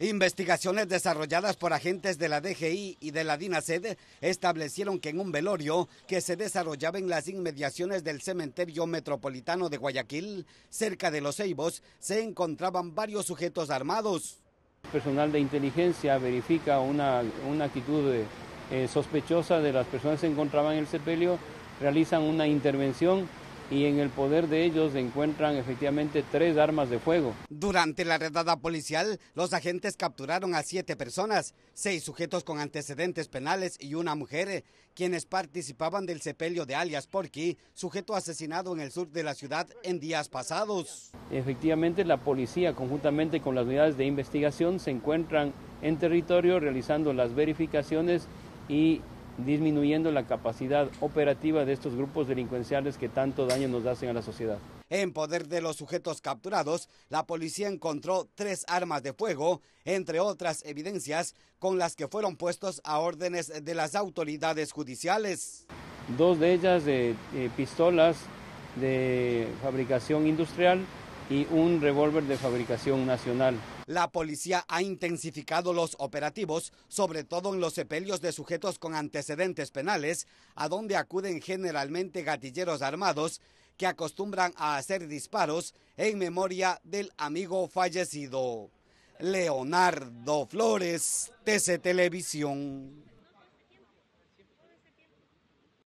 Investigaciones desarrolladas por agentes de la DGI y de la DINASED establecieron que en un velorio que se desarrollaba en las inmediaciones del cementerio metropolitano de Guayaquil, cerca de Los Eibos, se encontraban varios sujetos armados. El personal de inteligencia verifica una, actitud eh, eh, sospechosa de las personas que se encontraban en el sepelio, realizan una intervención y en el poder de ellos se encuentran efectivamente tres armas de fuego. Durante la redada policial, los agentes capturaron a siete personas, seis sujetos con antecedentes penales y una mujer, quienes participaban del sepelio de alias Porky, sujeto asesinado en el sur de la ciudad en días pasados. Efectivamente, la policía, conjuntamente con las unidades de investigación, se encuentran en territorio realizando las verificaciones y disminuyendo la capacidad operativa de estos grupos delincuenciales que tanto daño nos hacen a la sociedad. En poder de los sujetos capturados, la policía encontró tres armas de fuego, entre otras evidencias, con las que fueron puestos a órdenes de las autoridades judiciales. Dos de ellas de eh, pistolas de fabricación industrial y un revólver de fabricación nacional. La policía ha intensificado los operativos, sobre todo en los sepelios de sujetos con antecedentes penales, a donde acuden generalmente gatilleros armados que acostumbran a hacer disparos en memoria del amigo fallecido. Leonardo Flores, TC Televisión.